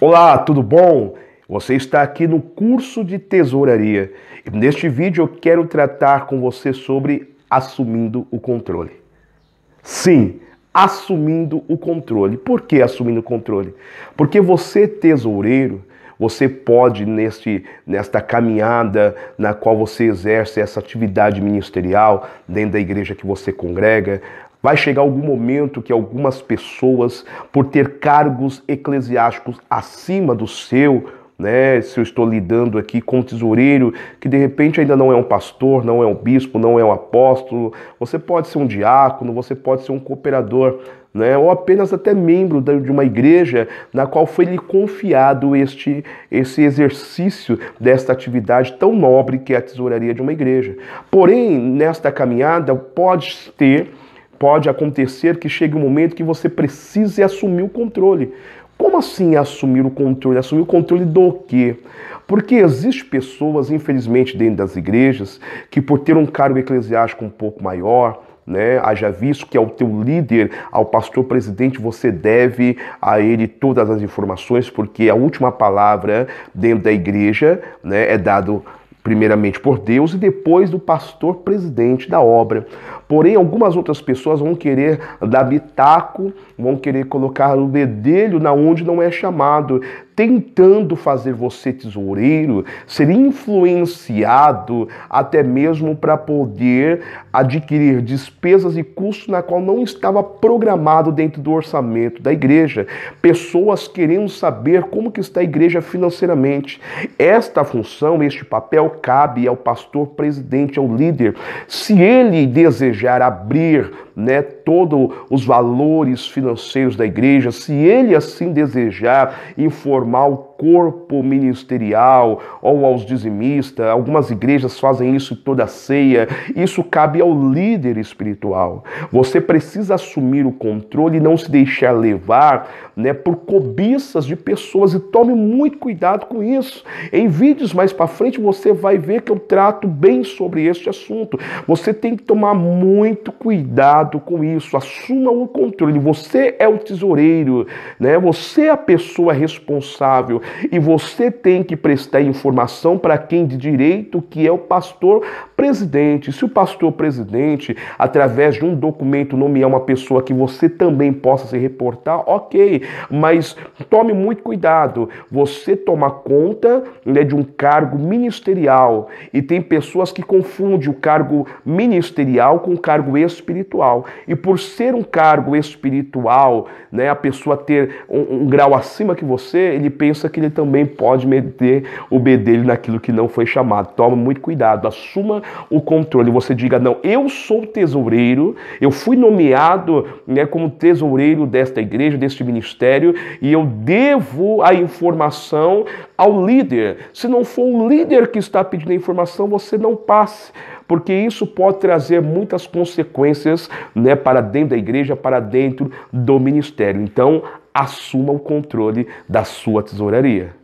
Olá, tudo bom? Você está aqui no curso de tesouraria. E neste vídeo eu quero tratar com você sobre assumindo o controle. Sim, assumindo o controle. Por que assumindo o controle? Porque você, tesoureiro, você pode, neste, nesta caminhada na qual você exerce essa atividade ministerial, dentro da igreja que você congrega, Vai chegar algum momento que algumas pessoas, por ter cargos eclesiásticos acima do seu, né, se eu estou lidando aqui com tesoureiro que de repente ainda não é um pastor, não é um bispo, não é um apóstolo, você pode ser um diácono, você pode ser um cooperador, né, ou apenas até membro de uma igreja na qual foi lhe confiado este esse exercício desta atividade tão nobre que é a tesouraria de uma igreja. Porém, nesta caminhada pode ter Pode acontecer que chegue um momento que você precise assumir o controle. Como assim assumir o controle? Assumir o controle do quê? Porque existem pessoas, infelizmente, dentro das igrejas, que por ter um cargo eclesiástico um pouco maior, né? Haja visto que ao teu líder, ao pastor presidente, você deve a ele todas as informações, porque a última palavra dentro da igreja né, é dado primeiramente por Deus e depois do pastor presidente da obra. Porém, algumas outras pessoas vão querer dar bitaco, vão querer colocar o bedelho na onde não é chamado tentando fazer você tesoureiro, ser influenciado até mesmo para poder adquirir despesas e custos na qual não estava programado dentro do orçamento da igreja. Pessoas querendo saber como que está a igreja financeiramente. Esta função, este papel cabe ao pastor presidente, ao líder. Se ele desejar abrir né, todos os valores financeiros da igreja, se ele assim desejar, informar o corpo ministerial ou aos dizimistas. Algumas igrejas fazem isso toda ceia. Isso cabe ao líder espiritual. Você precisa assumir o controle e não se deixar levar né, por cobiças de pessoas. E tome muito cuidado com isso. Em vídeos mais para frente você vai ver que eu trato bem sobre este assunto. Você tem que tomar muito cuidado com isso. Assuma o controle. Você é o tesoureiro, né? Você é a pessoa responsável e você tem que prestar informação para quem de direito que é o pastor presidente. Se o pastor presidente, através de um documento, nomear uma pessoa que você também possa se reportar, ok, mas tome muito cuidado. Você toma conta né, de um cargo ministerial e tem pessoas que confundem o cargo ministerial com o cargo espiritual. E por ser um cargo espiritual, né, a pessoa ter um, um grau acima que você, ele pensa que que ele também pode meter o bedelho dele naquilo que não foi chamado. Toma muito cuidado, assuma o controle. Você diga: não, eu sou tesoureiro, eu fui nomeado né, como tesoureiro desta igreja, deste ministério, e eu devo a informação ao líder. Se não for o líder que está pedindo a informação, você não passe porque isso pode trazer muitas consequências né, para dentro da igreja, para dentro do ministério. Então, assuma o controle da sua tesouraria.